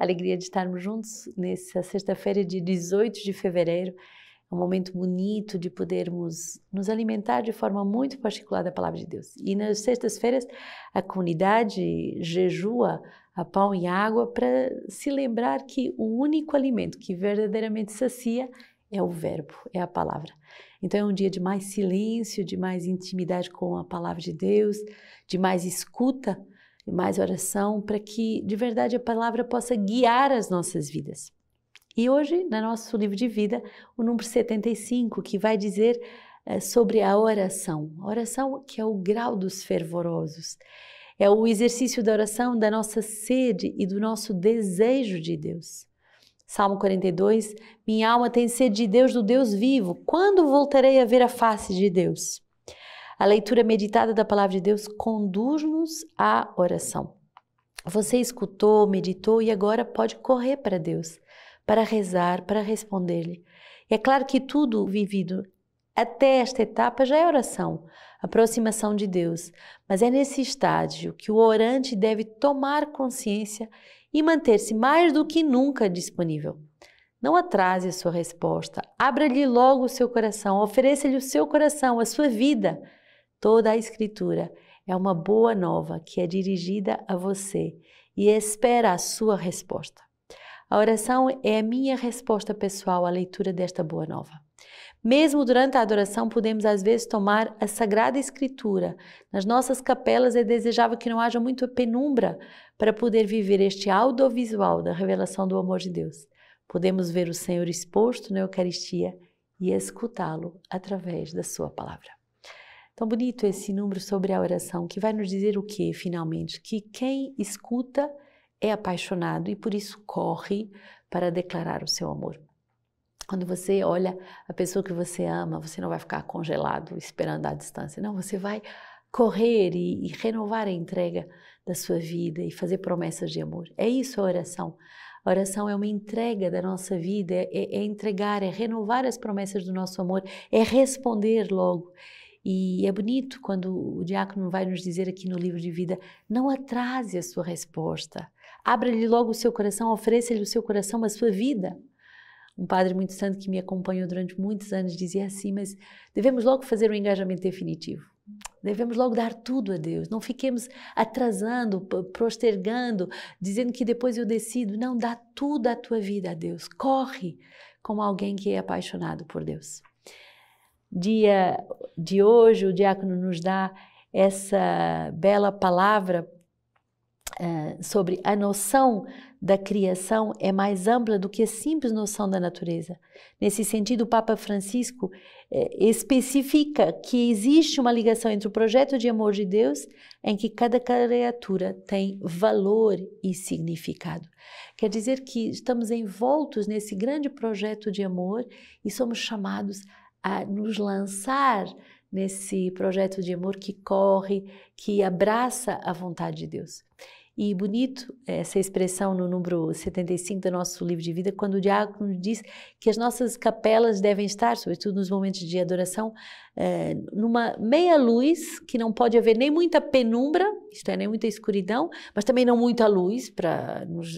alegria de estarmos juntos nessa sexta-feira de 18 de fevereiro. É um momento bonito de podermos nos alimentar de forma muito particular da palavra de Deus. E nas sextas-feiras, a comunidade jejua a pão e água para se lembrar que o único alimento que verdadeiramente sacia é o Verbo, é a palavra. Então é um dia de mais silêncio, de mais intimidade com a palavra de Deus, de mais escuta e mais oração para que de verdade a palavra possa guiar as nossas vidas. E hoje, no nosso livro de vida, o número 75, que vai dizer eh, sobre a oração. A oração que é o grau dos fervorosos. É o exercício da oração da nossa sede e do nosso desejo de Deus. Salmo 42: Minha alma tem sede de Deus, do Deus vivo. Quando voltarei a ver a face de Deus? A leitura meditada da palavra de Deus conduz-nos à oração. Você escutou, meditou e agora pode correr para Deus, para rezar, para responder-lhe. é claro que tudo vivido até esta etapa já é oração, aproximação de Deus, mas é nesse estágio que o orante deve tomar consciência e manter-se mais do que nunca disponível. Não atrase a sua resposta, abra-lhe logo o seu coração, ofereça-lhe o seu coração, a sua vida Toda a Escritura é uma boa nova que é dirigida a você e espera a sua resposta. A oração é a minha resposta pessoal à leitura desta boa nova. Mesmo durante a adoração, podemos às vezes tomar a Sagrada Escritura. Nas nossas capelas é desejável que não haja muito penumbra para poder viver este audiovisual da revelação do amor de Deus. Podemos ver o Senhor exposto na Eucaristia e escutá-lo através da Sua palavra. Tão bonito esse número sobre a oração, que vai nos dizer o que, finalmente? Que quem escuta é apaixonado e por isso corre para declarar o seu amor. Quando você olha a pessoa que você ama, você não vai ficar congelado esperando à distância. Não, você vai correr e, e, renovar a entrega da sua vida e fazer promessas de amor. É isso a oração. A oração é uma entrega da nossa vida, é, é, é entregar, é renovar as promessas do nosso amor, é responder logo, e é bonito quando o diácono vai nos dizer aqui no livro de vida: não atrase a sua resposta. Abra-lhe logo o seu coração, ofereça-lhe o seu coração, a sua vida. Um padre muito santo que me acompanhou durante muitos anos dizia assim: mas devemos logo fazer um engajamento definitivo. Devemos logo dar tudo a Deus. Não fiquemos atrasando, postergando, dizendo que depois eu decido. Não, dá tudo a tua vida a Deus. Corre como alguém que é apaixonado por Deus dia de hoje, o diácono nos dá essa bela palavra eh, sobre a noção da criação é mais ampla do que a simples noção da natureza. Nesse sentido, o Papa Francisco eh, especifica que existe uma ligação entre o projeto de amor de Deus, em que cada criatura tem valor e significado. Quer dizer que estamos envoltos nesse grande projeto de amor e somos chamados a nos lançar nesse projeto de amor que corre, que abraça a vontade de Deus. E bonito essa expressão no número 75 do nosso livro de vida, quando o diácono diz que as nossas capelas devem estar, sobretudo nos momentos de adoração, é, numa meia luz, que não pode haver nem muita penumbra, isto é, nem muita escuridão, mas também não muita luz para nos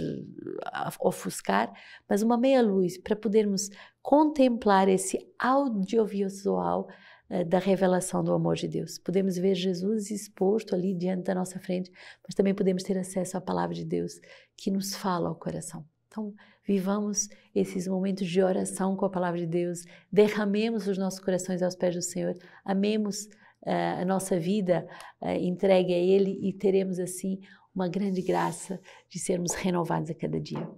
ofuscar, mas uma meia luz para podermos contemplar esse audiovisual eh, da revelação do amor de Deus. Podemos ver Jesus exposto ali diante da nossa frente, mas também podemos ter acesso à palavra de Deus que nos fala ao coração. Então, vivamos esses momentos de oração com a palavra de Deus, derramemos os nossos corações aos pés do Senhor, amemos uh, a nossa vida uh, entregue a Ele e teremos assim uma grande graça de sermos renovados a cada dia.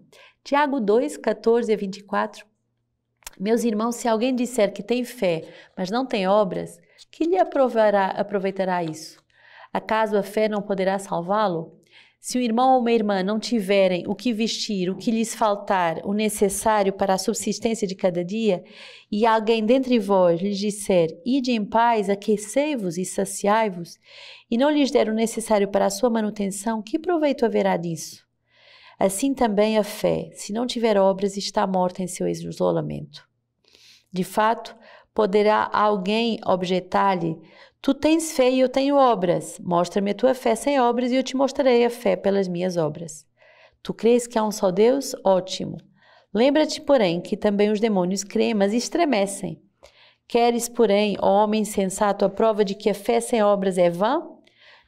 Tiago 2, 14 a 24 meus irmãos, se alguém disser que tem fé, mas não tem obras, que lhe aprovará, aproveitará isso? Acaso a fé não poderá salvá-lo? Se um irmão ou uma irmã não tiverem o que vestir, o que lhes faltar, o necessário para a subsistência de cada dia, e alguém dentre vós lhes disser, ide em paz, aquecei-vos e saciai-vos, e não lhes der o necessário para a sua manutenção, que proveito haverá disso? Assim também a fé, se não tiver obras, está morta em seu isolamento. De fato, poderá alguém objetar-lhe: Tu tens fé e eu tenho obras. Mostra-me a tua fé sem obras e eu te mostrarei a fé pelas minhas obras. Tu crês que há um só Deus? Ótimo. Lembra-te, porém, que também os demônios creem, mas estremecem. Queres, porém, ó homem sensato, a prova de que a fé sem obras é vã?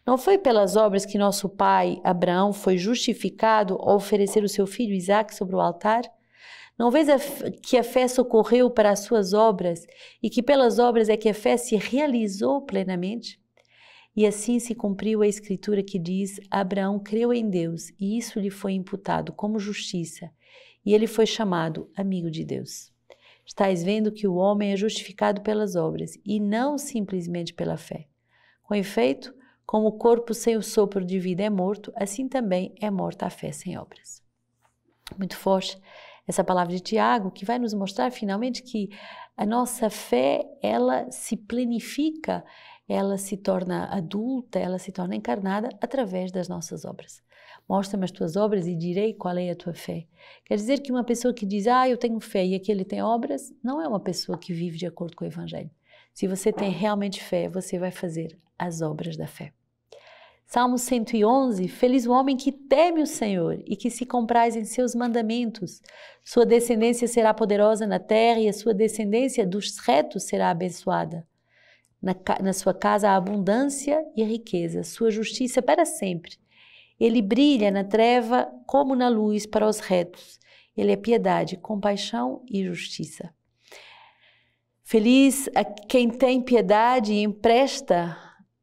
Não foi pelas obras que nosso pai Abraão foi justificado ao oferecer o seu filho Isaque sobre o altar? Não vês a que a fé socorreu para as suas obras e que pelas obras é que a fé se realizou plenamente? E assim se cumpriu a escritura que diz: Abraão creu em Deus e isso lhe foi imputado como justiça, e ele foi chamado amigo de Deus. Estais vendo que o homem é justificado pelas obras e não simplesmente pela fé. Com efeito, como o corpo sem o sopro de vida é morto, assim também é morta a fé sem obras. Muito forte essa palavra de Tiago, que vai nos mostrar finalmente que a nossa fé, ela se planifica, ela se torna adulta, ela se torna encarnada através das nossas obras. Mostra-me as tuas obras e direi qual é a tua fé. Quer dizer que uma pessoa que diz, ah, eu tenho fé e aquele tem obras, não é uma pessoa que vive de acordo com o Evangelho. Se você tem realmente fé, você vai fazer as obras da fé. Salmo 111: Feliz o homem que teme o Senhor e que se compraz em seus mandamentos. Sua descendência será poderosa na terra e a sua descendência dos retos será abençoada. Na, na sua casa há abundância e riqueza, sua justiça é para sempre. Ele brilha na treva como na luz para os retos. Ele é piedade, compaixão e justiça. Feliz a quem tem piedade e empresta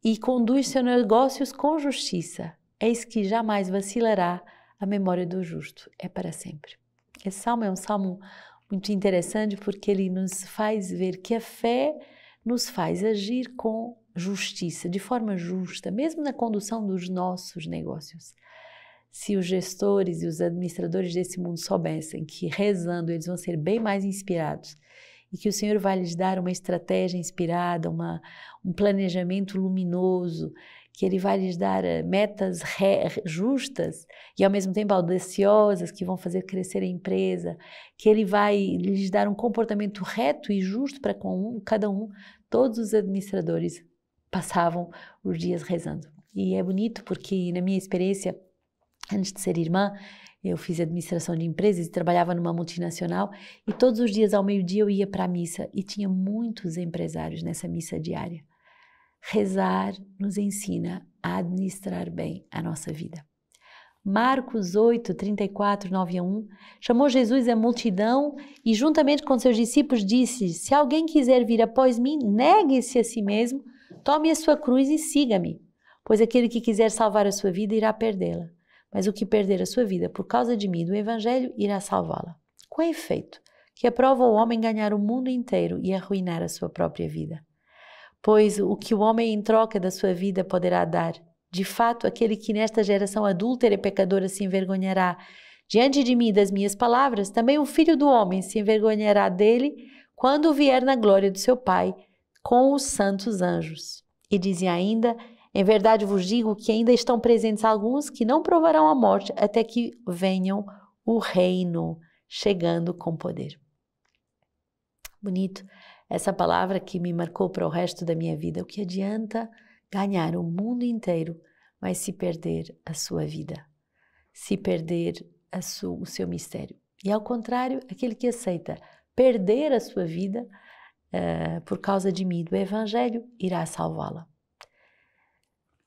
e conduz seus negócios com justiça. Eis é que jamais vacilará, a memória do justo é para sempre. Esse salmo é um salmo muito interessante porque ele nos faz ver que a fé nos faz agir com justiça, de forma justa, mesmo na condução dos nossos negócios. Se os gestores e os administradores desse mundo soubessem que rezando eles vão ser bem mais inspirados e que o Senhor vai lhes dar uma estratégia inspirada, uma, um planejamento luminoso, que Ele vai lhes dar eh, metas re, justas e ao mesmo tempo audaciosas que vão fazer crescer a empresa, que Ele vai lhes dar um comportamento reto e justo para com um, cada um. Todos os administradores passavam os dias rezando. E é bonito porque, na minha experiência, antes de ser irmã, eu fiz administração de empresas e trabalhava numa multinacional e todos os dias ao meio-dia eu ia para a missa e tinha muitos empresários nessa missa diária. Rezar nos ensina a administrar bem a nossa vida. Marcos 8, 34, 9 a 1, chamou Jesus a multidão e, juntamente com seus discípulos, disse: Se alguém quiser vir após mim, negue-se a si mesmo, tome a sua cruz e siga-me. Pois aquele que quiser salvar a sua vida irá perdê-la mas o que perder a sua vida por causa de mim e do Evangelho irá salvá-la. Com efeito, que aprova o homem ganhar o mundo inteiro e arruinar a sua própria vida. Pois o que o homem em troca da sua vida poderá dar? De fato, aquele que nesta geração adúltera e pecadora se envergonhará diante de mim das minhas palavras, também o filho do homem se envergonhará dele quando vier na glória do seu Pai com os santos anjos. E dizia ainda em verdade vos digo que ainda estão presentes alguns que não provarão a morte até que venham o reino chegando com poder. Bonito. Essa palavra que me marcou para o resto da minha vida. O que adianta ganhar o mundo inteiro, mas se perder a sua vida, se perder su o seu mistério. E ao contrário, aquele que aceita perder a sua vida uh, por causa de mim do Evangelho irá salvá-la.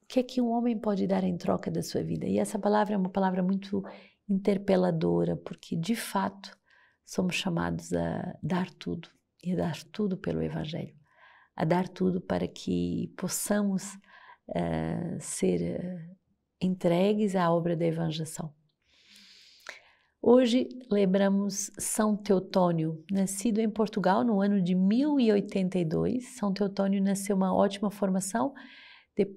O que é que um homem pode dar em troca da sua vida? E essa palavra é uma palavra muito interpeladora, porque de fato somos chamados a dar tudo e a dar tudo pelo Evangelho, a dar tudo para que possamos uh, ser eh, entregues à obra da evangelização. Hoje lembramos São Teotônio, nascido em Portugal no ano de 1082. São Teotônio nasceu uma ótima formação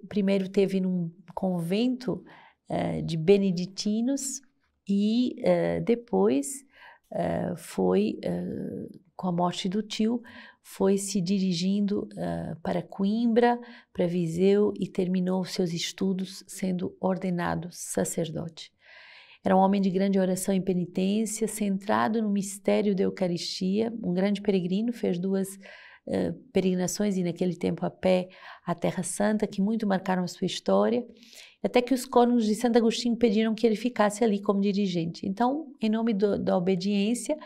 primeiro teve num convento uh, de beneditinos e uh, depois uh, foi, com a morte do tio, foi se dirigindo para Coimbra, para Viseu e terminou seus estudos sendo ordenado sacerdote. Era um homem de grande oração e penitência, centrado no mistério da Eucaristia, um grande peregrino, fez duas peregrinações e naquele tempo a pé à Terra Santa, que muito marcaram a sua história, até que os cônegos de Santo Agostinho pediram que ele ficasse ali como dirigente. Então, em nome do, da obediência,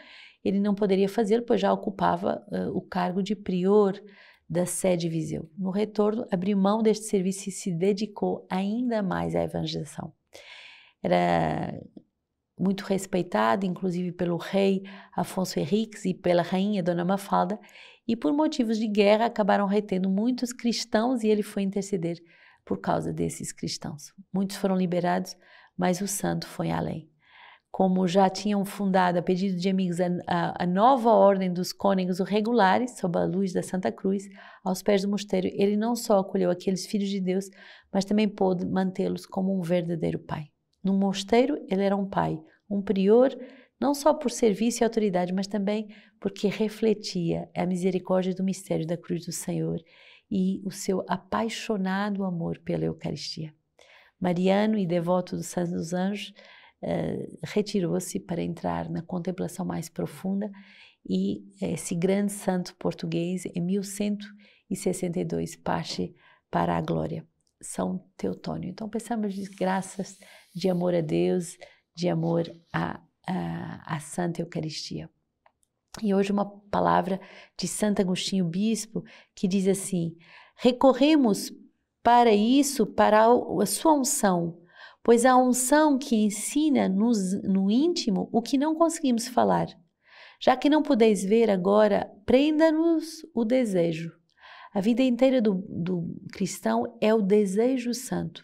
ele não poderia fazer, pois já ocupava uh, o cargo de prior da sede Viseu. No retorno, abriu mão deste serviço e se dedicou ainda mais à evangelização. Era muito respeitado, inclusive pelo rei Afonso Henriques e pela rainha Dona Mafalda, e por motivos de guerra acabaram retendo muitos cristãos e ele foi interceder por causa desses cristãos. Muitos foram liberados, mas o santo foi além. Como já tinham fundado, a pedido de amigos, a, a, a nova ordem dos cônegos regulares, sob a luz da Santa Cruz, aos pés do mosteiro, ele não só acolheu aqueles filhos de Deus, mas também pôde mantê-los como um verdadeiro pai. No mosteiro, ele era um pai, um prior não só por serviço e autoridade, mas também porque refletia a misericórdia do mistério da cruz do Senhor e o seu apaixonado amor pela Eucaristia. Mariano e devoto do Santo dos Anjos, uh, retirou-se para entrar na contemplação mais profunda e esse grande santo português, em 1162, parte para a glória, São Teotônio. Então, pensamos de graças, de amor a Deus, de amor a a, a Santa Eucaristia. E hoje uma palavra de Santo Agostinho Bispo que diz assim: recorremos para isso, para a sua unção, pois a unção que ensina nos, no íntimo o que não conseguimos falar. Já que não podeis ver agora, prenda-nos o desejo. A vida inteira do, do cristão é o desejo santo.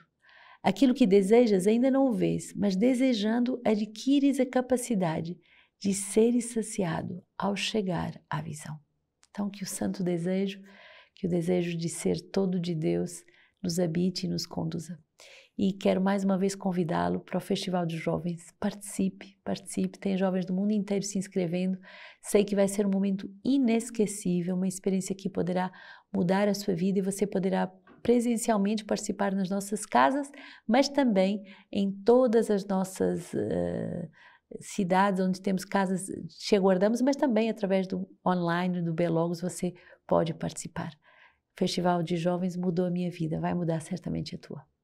Aquilo que desejas ainda não o vês, mas desejando adquires a capacidade de ser saciado ao chegar à visão. Então, que o santo desejo, que o desejo de ser todo de Deus, nos habite e nos conduza. E quero mais uma vez convidá-lo para o Festival dos Jovens. Participe, participe. Tem jovens do mundo inteiro se inscrevendo. Sei que vai ser um momento inesquecível, uma experiência que poderá mudar a sua vida e você poderá presencialmente participar nas nossas casas, mas também em todas as nossas uh, cidades onde temos casas, te aguardamos, mas também através do online, do Belogos, você pode participar. O Festival de Jovens mudou a minha vida, vai mudar certamente a tua.